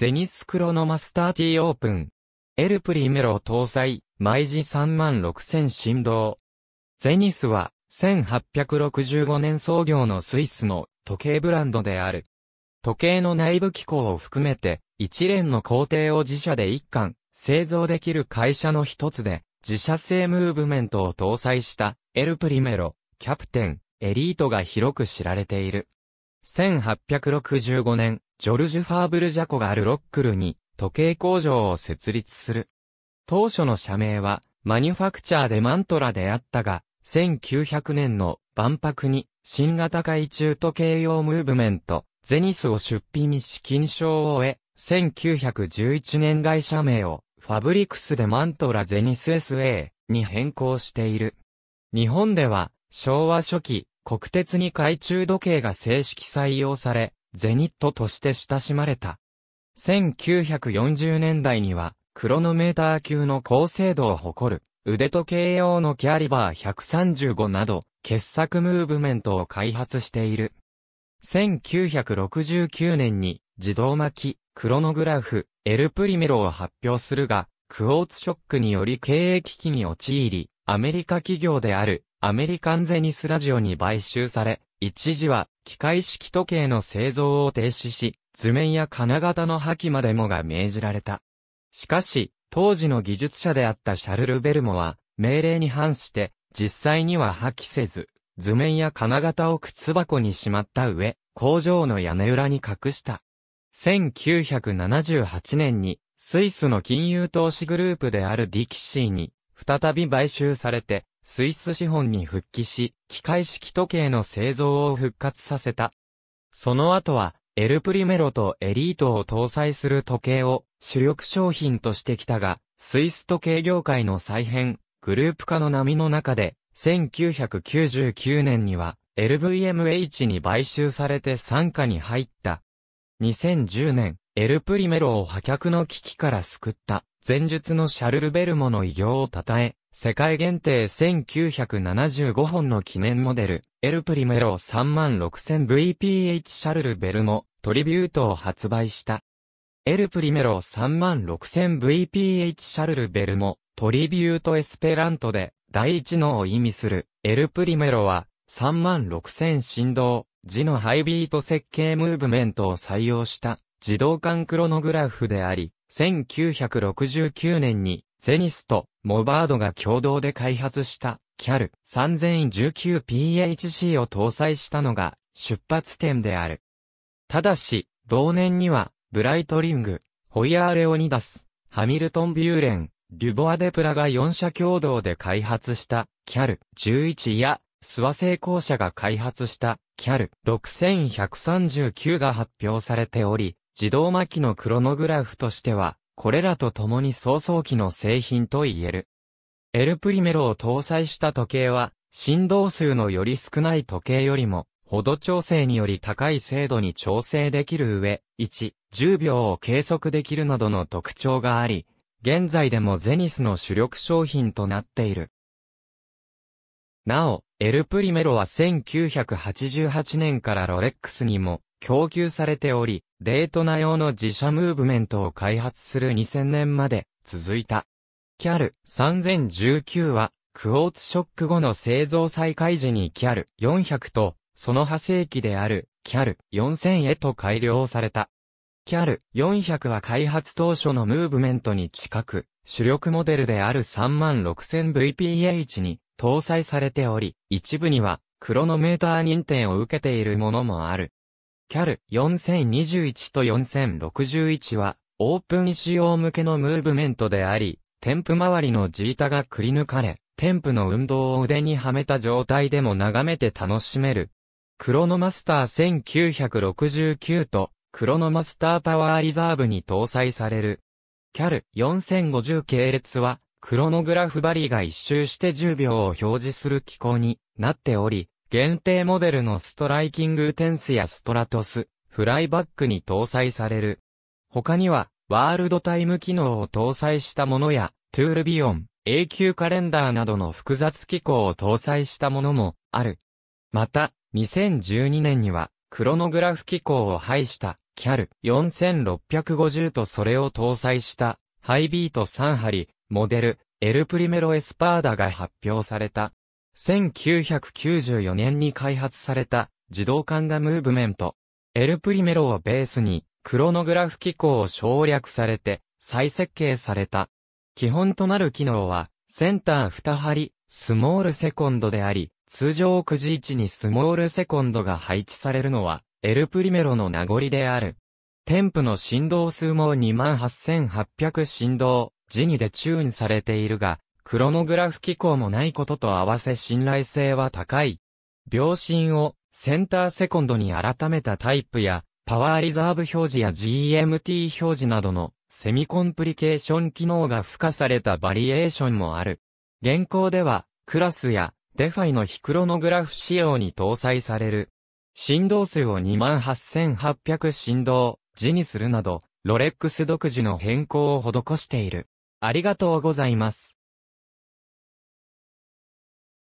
ゼニスクロノマスター T オープン。エルプリメロ搭載、毎時36000振動。ゼニスは、1865年創業のスイスの時計ブランドである。時計の内部機構を含めて、一連の工程を自社で一貫、製造できる会社の一つで、自社製ムーブメントを搭載したエルプリメロ、キャプテン、エリートが広く知られている。1865年、ジョルジュ・ファーブル・ジャコがあるロックルに、時計工場を設立する。当初の社名は、マニュファクチャーでマントラであったが、1900年の万博に、新型海中時計用ムーブメント、ゼニスを出品し、資金賞を得、1911年会社名を、ファブリクスでマントラゼニス SA に変更している。日本では、昭和初期、国鉄に海中時計が正式採用され、ゼニットとして親しまれた。1940年代には、クロノメーター級の高精度を誇る、腕時計用のキャリバー135など、傑作ムーブメントを開発している。1969年に、自動巻き、クロノグラフ、エルプリメロを発表するが、クォーツショックにより経営危機に陥り、アメリカ企業である、アメリカンゼニスラジオに買収され、一時は機械式時計の製造を停止し、図面や金型の破棄までもが命じられた。しかし、当時の技術者であったシャルル・ベルモは、命令に反して、実際には破棄せず、図面や金型を靴箱にしまった上、工場の屋根裏に隠した。1978年に、スイスの金融投資グループであるディキシーに、再び買収されて、スイス資本に復帰し、機械式時計の製造を復活させた。その後は、エルプリメロとエリートを搭載する時計を主力商品としてきたが、スイス時計業界の再編、グループ化の波の中で、1999年には LVMH に買収されて参加に入った。2010年、エルプリメロを破却の危機から救った、前述のシャルル・ベルモの偉業を称え、世界限定1975本の記念モデル、エルプリメロ 36000VPH シャルル・ベルモ、トリビュートを発売した。エルプリメロ 36000VPH シャルル・ベルモ、トリビュート・エスペラントで、第一のを意味する、エルプリメロは、36000振動、字のハイビート設計ムーブメントを採用した、自動間クロノグラフであり、1969年にゼニスとモバードが共同で開発したキャル 3019PHC を搭載したのが出発点である。ただし、同年にはブライトリング、ホイヤー・レオニダス、ハミルトン・ビューレン、デュボア・デプラが4社共同で開発したキャル11や諏訪製鋼社が開発したキャル6139が発表されており、自動巻きのクロノグラフとしてはこれらと共に早々期の製品と言える。エルプリメロを搭載した時計は、振動数のより少ない時計よりも、ほど調整により高い精度に調整できる上、1、10秒を計測できるなどの特徴があり、現在でもゼニスの主力商品となっている。なお、エルプリメロは1988年からロレックスにも、供給されており、デートナ用の自社ムーブメントを開発する2000年まで続いた。キャル3019は、クォーツショック後の製造再開時にキャル400と、その派生機である、キャル4000へと改良された。キャル400は開発当初のムーブメントに近く、主力モデルである 36000VPH に搭載されており、一部にはクロノメーター認定を受けているものもある。キャル4021と4061は、オープン仕様向けのムーブメントであり、テンプ周りのジータがくり抜かれ、テンプの運動を腕にはめた状態でも眺めて楽しめる。クロノマスター1969と、クロノマスターパワーリザーブに搭載される。キャル4050系列は、クロノグラフバリが一周して10秒を表示する機構になっており、限定モデルのストライキングテンスやストラトス、フライバックに搭載される。他には、ワールドタイム機能を搭載したものや、トゥールビオン、永久カレンダーなどの複雑機構を搭載したものもある。また、2012年には、クロノグラフ機構を配した、キャル4650とそれを搭載した、ハイビート3針、モデル、エルプリメロエスパーダが発表された。1994年に開発された自動管がムーブメント。エルプリメロをベースに、クロノグラフ機構を省略されて、再設計された。基本となる機能は、センター2針、スモールセコンドであり、通常くじ位置にスモールセコンドが配置されるのは、エルプリメロの名残である。添付の振動数も28800振動、時にでチューンされているが、クロノグラフ機構もないことと合わせ信頼性は高い。秒針をセンターセコンドに改めたタイプや、パワーリザーブ表示や GMT 表示などのセミコンプリケーション機能が付加されたバリエーションもある。現行では、クラスやデファイの非クロノグラフ仕様に搭載される。振動数を28800振動、字にするなど、ロレックス独自の変更を施している。ありがとうございます。